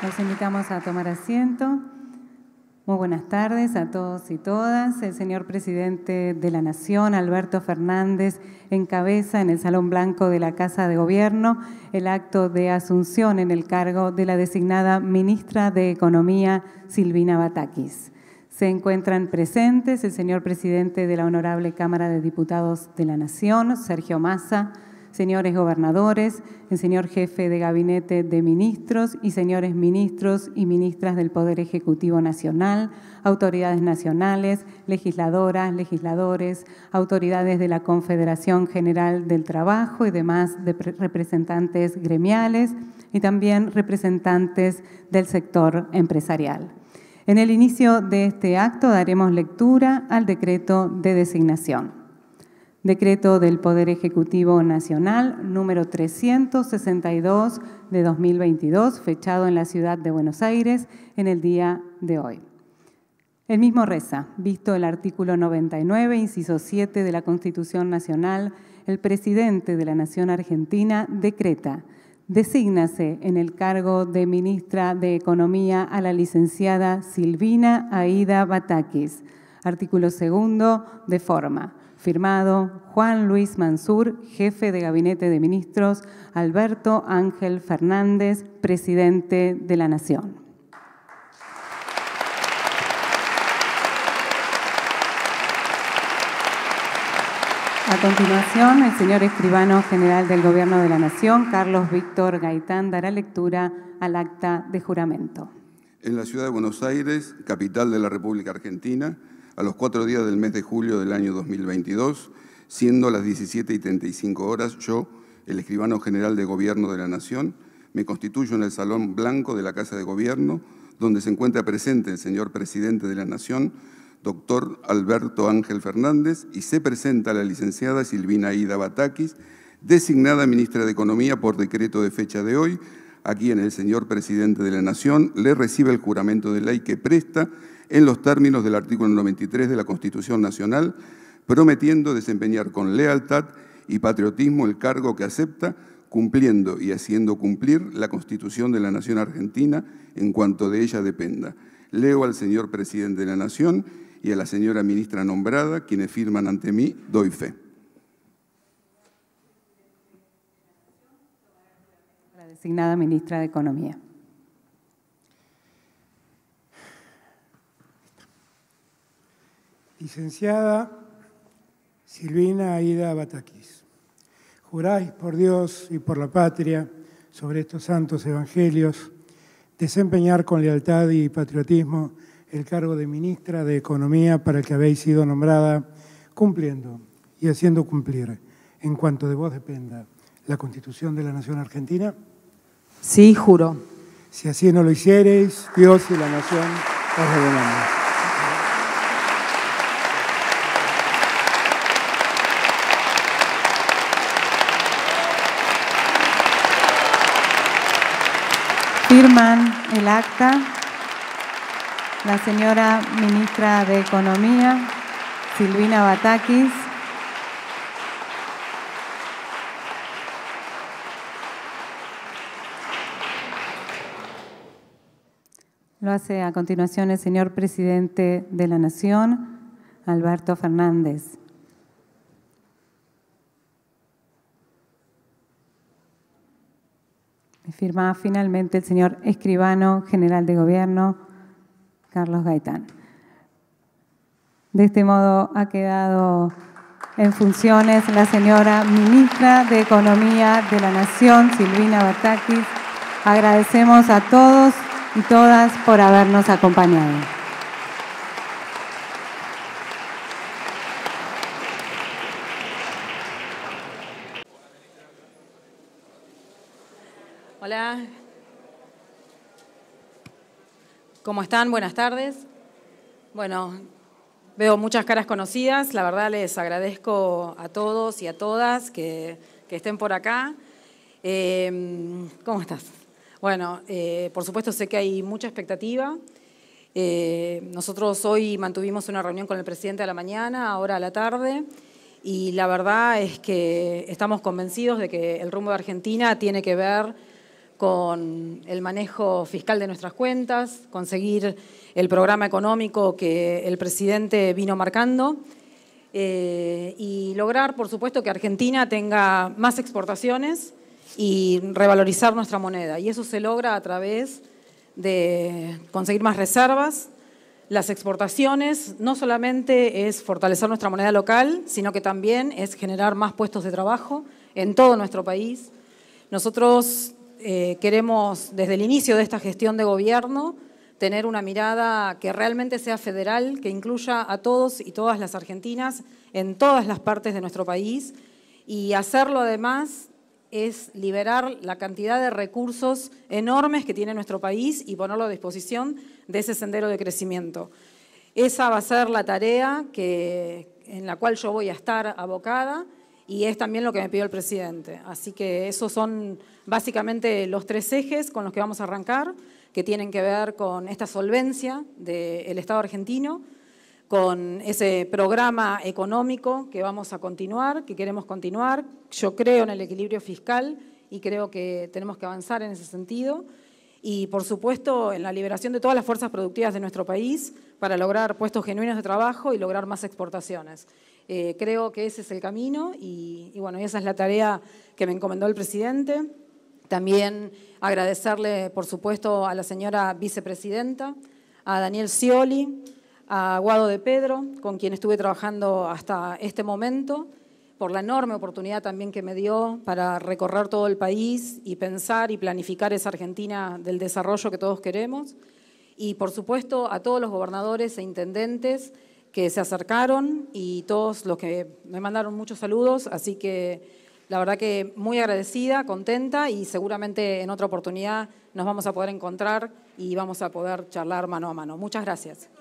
Los invitamos a tomar asiento. Muy buenas tardes a todos y todas. El señor presidente de la Nación, Alberto Fernández, encabeza en el Salón Blanco de la Casa de Gobierno el acto de asunción en el cargo de la designada ministra de Economía, Silvina Batakis. Se encuentran presentes el señor presidente de la Honorable Cámara de Diputados de la Nación, Sergio Massa, señores gobernadores, el señor jefe de gabinete de ministros y señores ministros y ministras del Poder Ejecutivo Nacional, autoridades nacionales, legisladoras, legisladores, autoridades de la Confederación General del Trabajo y demás representantes gremiales y también representantes del sector empresarial. En el inicio de este acto daremos lectura al decreto de designación. Decreto del Poder Ejecutivo Nacional número 362 de 2022, fechado en la ciudad de Buenos Aires en el día de hoy. El mismo reza, visto el artículo 99, inciso 7 de la Constitución Nacional, el presidente de la Nación Argentina decreta Desígnase en el cargo de ministra de Economía a la licenciada Silvina Aida Batakis. Artículo segundo, de forma. Firmado Juan Luis Mansur, jefe de Gabinete de Ministros, Alberto Ángel Fernández, presidente de la Nación. A continuación, el señor escribano general del Gobierno de la Nación, Carlos Víctor Gaitán, dará lectura al acta de juramento. En la ciudad de Buenos Aires, capital de la República Argentina, a los cuatro días del mes de julio del año 2022, siendo las 17 y 35 horas, yo, el escribano general de Gobierno de la Nación, me constituyo en el Salón Blanco de la Casa de Gobierno, donde se encuentra presente el señor presidente de la Nación, doctor Alberto Ángel Fernández, y se presenta la licenciada Silvina Ida Batakis, designada ministra de Economía por decreto de fecha de hoy, a quien el señor presidente de la Nación le recibe el juramento de ley que presta en los términos del artículo 93 de la Constitución Nacional, prometiendo desempeñar con lealtad y patriotismo el cargo que acepta, cumpliendo y haciendo cumplir la Constitución de la Nación Argentina en cuanto de ella dependa. Leo al señor presidente de la Nación y a la señora ministra nombrada, quienes firman ante mí, doy fe. La designada ministra de Economía. Licenciada Silvina Aida Bataquis, juráis por Dios y por la patria sobre estos santos evangelios desempeñar con lealtad y patriotismo el cargo de ministra de Economía para el que habéis sido nombrada, cumpliendo y haciendo cumplir, en cuanto de vos dependa, la Constitución de la Nación Argentina? Sí, juro. Si así no lo hiciereis, Dios y la Nación os lo firman el acta la señora ministra de Economía, Silvina Batakis, Lo hace a continuación el señor presidente de la Nación, Alberto Fernández. firma finalmente el señor escribano general de gobierno, Carlos Gaitán. De este modo ha quedado en funciones la señora ministra de Economía de la Nación, Silvina Batakis. Agradecemos a todos y todas por habernos acompañado. Hola. ¿Cómo están? Buenas tardes. Bueno, veo muchas caras conocidas. La verdad les agradezco a todos y a todas que, estén por acá. Em, ¿Cómo estás? Bueno, eh, por supuesto sé que hay mucha expectativa. Eh, nosotros hoy mantuvimos una reunión con el presidente a la mañana, ahora a la tarde. Y la verdad es que estamos convencidos de que el rumbo de Argentina tiene que ver con el manejo fiscal de nuestras cuentas, conseguir el programa económico que el presidente vino marcando eh, y lograr, por supuesto, que Argentina tenga más exportaciones y revalorizar nuestra moneda. Y eso se logra a través de conseguir más reservas. Las exportaciones no solamente es fortalecer nuestra moneda local, sino que también es generar más puestos de trabajo en todo nuestro país. Nosotros eh, queremos, desde el inicio de esta gestión de gobierno, tener una mirada que realmente sea federal, que incluya a todos y todas las argentinas en todas las partes de nuestro país. Y hacerlo además es liberar la cantidad de recursos enormes que tiene nuestro país y ponerlo a disposición de ese sendero de crecimiento. Esa va a ser la tarea en la cual yo voy a estar abocada y es también lo que me pidió el presidente. Así que esos son básicamente los tres ejes con los que vamos a arrancar, que tienen que ver con esta solvencia del Estado argentino, con ese programa económico que vamos a continuar, que queremos continuar. Yo creo en el equilibrio fiscal y creo que tenemos que avanzar en ese sentido y, por supuesto, en la liberación de todas las fuerzas productivas de nuestro país para lograr puestos genuinos de trabajo y lograr más exportaciones. Eh, creo que ese es el camino y, y, bueno, esa es la tarea que me encomendó el presidente. También agradecerle, por supuesto, a la señora vicepresidenta, a Daniel Scioli, a Guado de Pedro, con quien estuve trabajando hasta este momento por la enorme oportunidad también que me dio para recorrer todo el país y pensar y planificar esa Argentina del desarrollo que todos queremos. Y por supuesto a todos los gobernadores e intendentes que se acercaron y todos los que me mandaron muchos saludos, así que la verdad que muy agradecida, contenta y seguramente en otra oportunidad nos vamos a poder encontrar y vamos a poder charlar mano a mano. Muchas gracias.